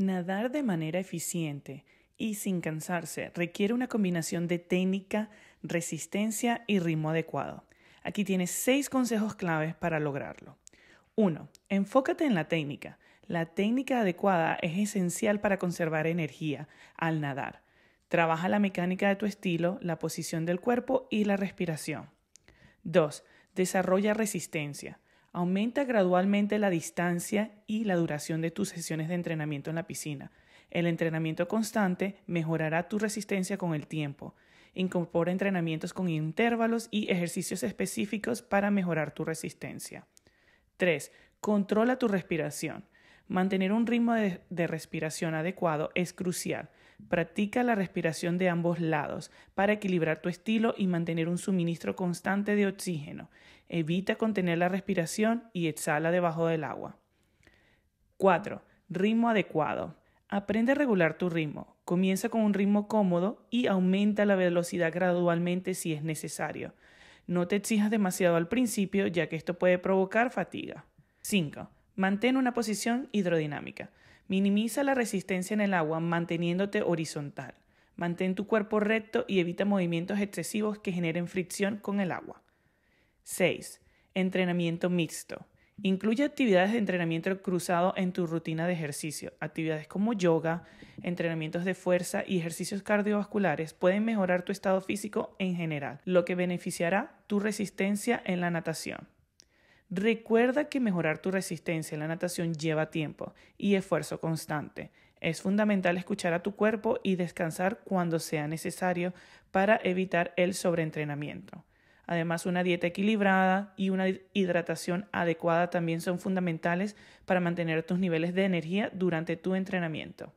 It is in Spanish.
Nadar de manera eficiente y sin cansarse requiere una combinación de técnica, resistencia y ritmo adecuado. Aquí tienes seis consejos claves para lograrlo. 1. Enfócate en la técnica. La técnica adecuada es esencial para conservar energía al nadar. Trabaja la mecánica de tu estilo, la posición del cuerpo y la respiración. 2. Desarrolla resistencia. Aumenta gradualmente la distancia y la duración de tus sesiones de entrenamiento en la piscina. El entrenamiento constante mejorará tu resistencia con el tiempo. Incorpora entrenamientos con intervalos y ejercicios específicos para mejorar tu resistencia. 3. Controla tu respiración. Mantener un ritmo de, respiración adecuado es crucial. Practica la respiración de ambos lados para equilibrar tu estilo y mantener un suministro constante de oxígeno. Evita contener la respiración y exhala debajo del agua. 4. Ritmo adecuado. Aprende a regular tu ritmo. Comienza con un ritmo cómodo y aumenta la velocidad gradualmente si es necesario. No te exijas demasiado al principio ya que esto puede provocar fatiga. 5. Mantén una posición hidrodinámica. Minimiza la resistencia en el agua manteniéndote horizontal. Mantén tu cuerpo recto y evita movimientos excesivos que generen fricción con el agua. 6. Entrenamiento mixto. Incluye actividades de entrenamiento cruzado en tu rutina de ejercicio. Actividades como yoga, entrenamientos de fuerza y ejercicios cardiovasculares pueden mejorar tu estado físico en general, lo que beneficiará tu resistencia en la natación. Recuerda que mejorar tu resistencia en la natación lleva tiempo y esfuerzo constante. Es fundamental escuchar a tu cuerpo y descansar cuando sea necesario para evitar el sobreentrenamiento. Además, una dieta equilibrada y una hidratación adecuada también son fundamentales para mantener tus niveles de energía durante tu entrenamiento.